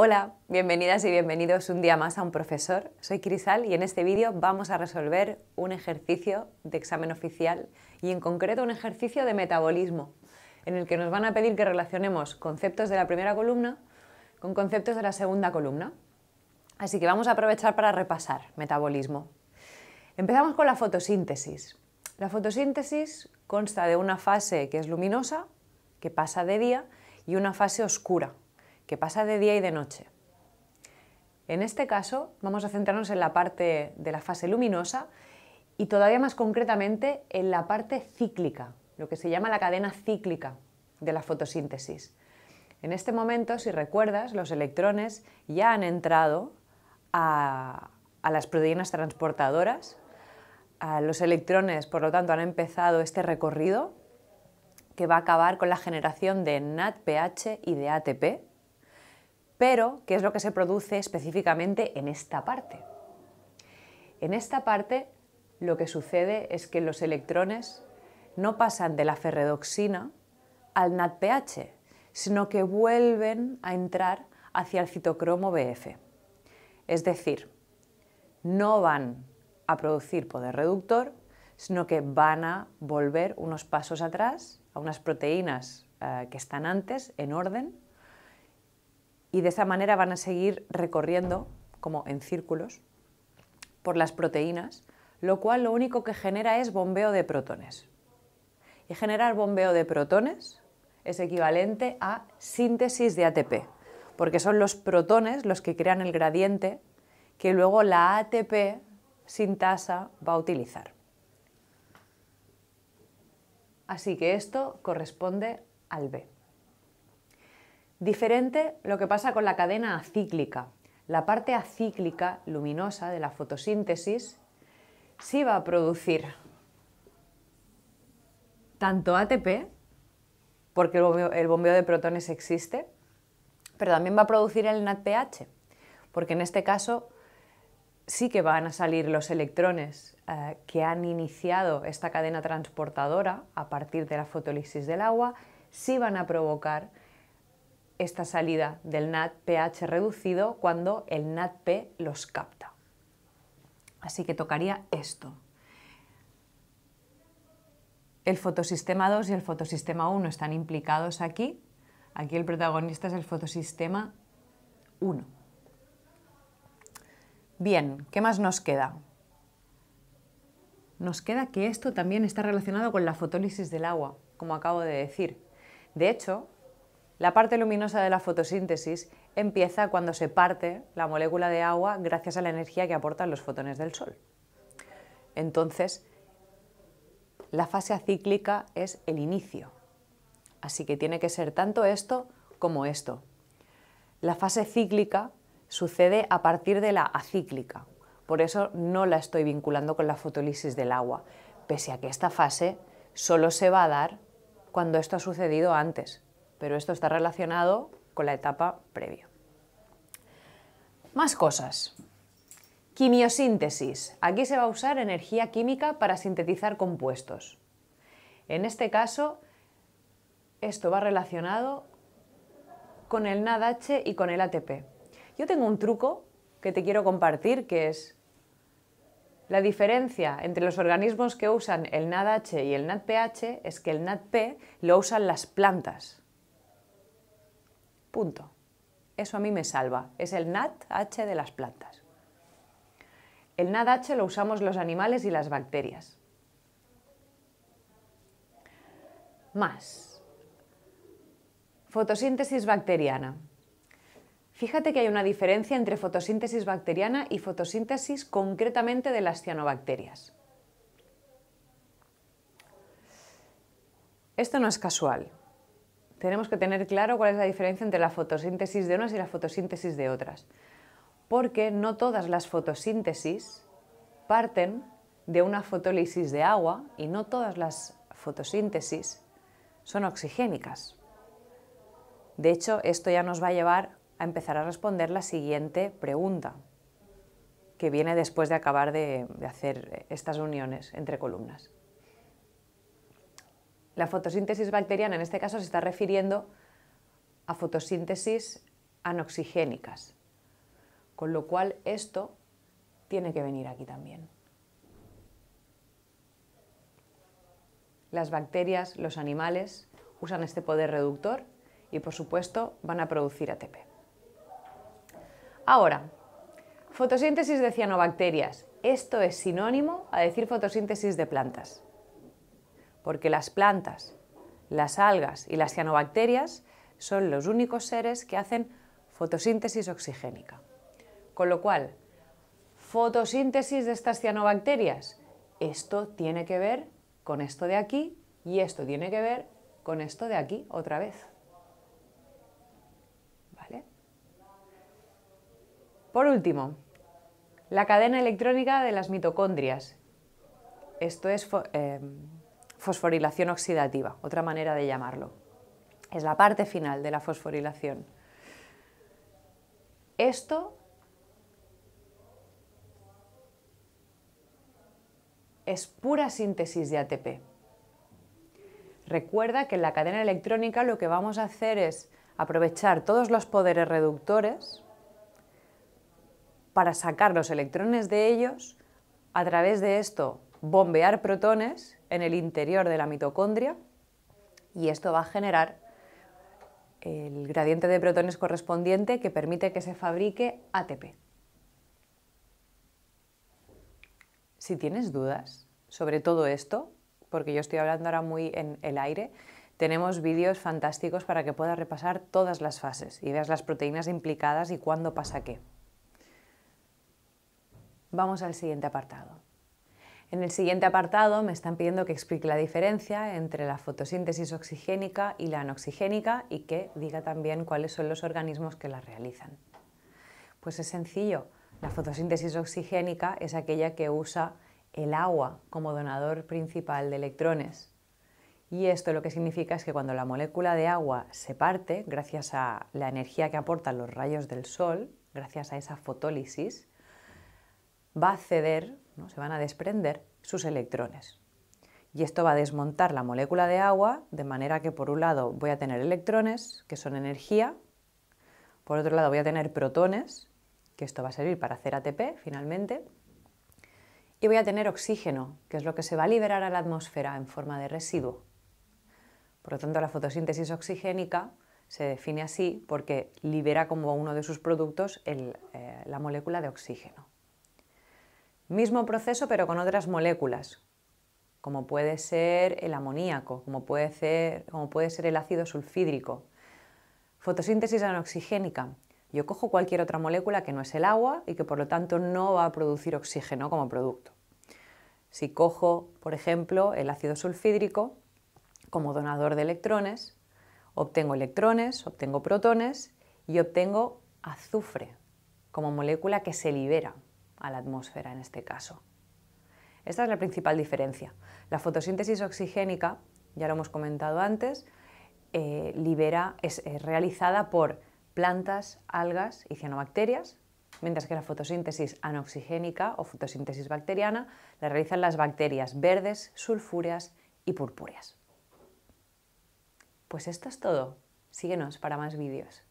Hola, bienvenidas y bienvenidos un día más a un profesor. Soy Crisal y en este vídeo vamos a resolver un ejercicio de examen oficial y en concreto un ejercicio de metabolismo en el que nos van a pedir que relacionemos conceptos de la primera columna con conceptos de la segunda columna. Así que vamos a aprovechar para repasar metabolismo. Empezamos con la fotosíntesis. La fotosíntesis consta de una fase que es luminosa, que pasa de día, y una fase oscura, que pasa de día y de noche. En este caso vamos a centrarnos en la parte de la fase luminosa y todavía más concretamente en la parte cíclica, lo que se llama la cadena cíclica de la fotosíntesis. En este momento, si recuerdas, los electrones ya han entrado a, las proteínas transportadoras. los electrones, por lo tanto, han empezado este recorrido que va a acabar con la generación de NADPH y de ATP, pero, ¿qué es lo que se produce específicamente en esta parte? En esta parte lo que sucede es que los electrones no pasan de la ferredoxina al NADPH, sino que vuelven a entrar hacia el citocromo BF. Es decir, no van a producir poder reductor, sino que van a volver unos pasos atrás a unas proteínas eh, que están antes en orden y de esa manera van a seguir recorriendo como en círculos por las proteínas, lo cual lo único que genera es bombeo de protones. Y generar bombeo de protones es equivalente a síntesis de ATP, porque son los protones los que crean el gradiente que luego la ATP sintasa va a utilizar. Así que esto corresponde al B. Diferente lo que pasa con la cadena acíclica. La parte acíclica luminosa de la fotosíntesis sí va a producir tanto ATP, porque el bombeo, de protones existe, pero también va a producir el NADPH, porque en este caso sí que van a salir los electrones eh, que han iniciado esta cadena transportadora a partir de la fotólisis del agua, sí van a provocar esta salida del pH reducido cuando el NADP los capta. Así que tocaría esto. El fotosistema 2 y el fotosistema 1 están implicados aquí. Aquí el protagonista es el fotosistema 1. Bien, ¿qué más nos queda? Nos queda que esto también está relacionado con la fotólisis del agua, como acabo de decir. De hecho, la parte luminosa de la fotosíntesis empieza cuando se parte la molécula de agua gracias a la energía que aportan los fotones del Sol. Entonces, la fase acíclica es el inicio. Así que tiene que ser tanto esto como esto. La fase cíclica sucede a partir de la acíclica. Por eso no la estoy vinculando con la fotolisis del agua, pese a que esta fase solo se va a dar cuando esto ha sucedido antes, pero esto está relacionado con la etapa previa. Más cosas. Quimiosíntesis. Aquí se va a usar energía química para sintetizar compuestos. En este caso, esto va relacionado con el NADH y con el ATP. Yo tengo un truco que te quiero compartir que es la diferencia entre los organismos que usan el NADH y el NADPH es que el NADP lo usan las plantas Punto. Eso a mí me salva. Es el NADH de las plantas. El NADH lo usamos los animales y las bacterias. Más. Fotosíntesis bacteriana. Fíjate que hay una diferencia entre fotosíntesis bacteriana y fotosíntesis concretamente de las cianobacterias. Esto no es casual tenemos que tener claro cuál es la diferencia entre la fotosíntesis de unas y la fotosíntesis de otras. Porque no todas las fotosíntesis parten de una fotólisis de agua y no todas las fotosíntesis son oxigénicas. De hecho, esto ya nos va a llevar a empezar a responder la siguiente pregunta, que viene después de acabar de, de hacer estas uniones entre columnas. La fotosíntesis bacteriana en este caso se está refiriendo a fotosíntesis anoxigénicas, con lo cual esto tiene que venir aquí también. Las bacterias, los animales, usan este poder reductor y por supuesto van a producir ATP. Ahora, fotosíntesis de cianobacterias. Esto es sinónimo a decir fotosíntesis de plantas porque las plantas, las algas y las cianobacterias son los únicos seres que hacen fotosíntesis oxigénica. Con lo cual, fotosíntesis de estas cianobacterias, esto tiene que ver con esto de aquí y esto tiene que ver con esto de aquí otra vez. ¿Vale? Por último, la cadena electrónica de las mitocondrias. Esto es... Em, fosforilación oxidativa, otra manera de llamarlo. Es la parte final de la fosforilación. Esto es pura síntesis de ATP. Recuerda que en la cadena electrónica lo que vamos a hacer es aprovechar todos los poderes reductores para sacar los electrones de ellos. A través de esto bombear protones en el interior de la mitocondria y esto va a generar el gradiente de protones correspondiente que permite que se fabrique ATP. Si tienes dudas sobre todo esto, porque yo estoy hablando ahora muy en el aire, tenemos vídeos fantásticos para que puedas repasar todas las fases y veas las proteínas implicadas y cuándo pasa qué. Vamos al siguiente apartado. En el siguiente apartado me están pidiendo que explique la diferencia entre la fotosíntesis oxigénica y la anoxigénica y que diga también cuáles son los organismos que la realizan. Pues es sencillo, la fotosíntesis oxigénica es aquella que usa el agua como donador principal de electrones. Y esto lo que significa es que cuando la molécula de agua se parte, gracias a la energía que aportan los rayos del sol, gracias a esa fotólisis, va a ceder se van a desprender sus electrones. Y esto va a desmontar la molécula de agua, de manera que por un lado voy a tener electrones, que son energía, por otro lado voy a tener protones, que esto va a servir para hacer ATP finalmente, y voy a tener oxígeno, que es lo que se va a liberar a la atmósfera en forma de residuo. Por lo tanto, la fotosíntesis oxigénica se define así porque libera como uno de sus productos eh, la molécula de oxígeno. Mismo proceso pero con otras moléculas, como puede ser el amoníaco, como puede ser, como puede ser el ácido sulfídrico. Fotosíntesis anoxigénica. Yo cojo cualquier otra molécula que no es el agua y que por lo tanto no va a producir oxígeno como producto. Si cojo, por ejemplo, el ácido sulfídrico como donador de electrones, obtengo electrones, obtengo protones y obtengo azufre como molécula que se libera a la atmósfera en este caso. Esta es la principal diferencia. La fotosíntesis oxigénica, ya lo hemos comentado antes, eh, libera, es, es eh, realizada por plantas, algas y cianobacterias, mientras que la fotosíntesis anoxigénica o fotosíntesis bacteriana la realizan las bacterias verdes, sulfúreas y purpúreas. Pues esto es todo. Síguenos para más vídeos.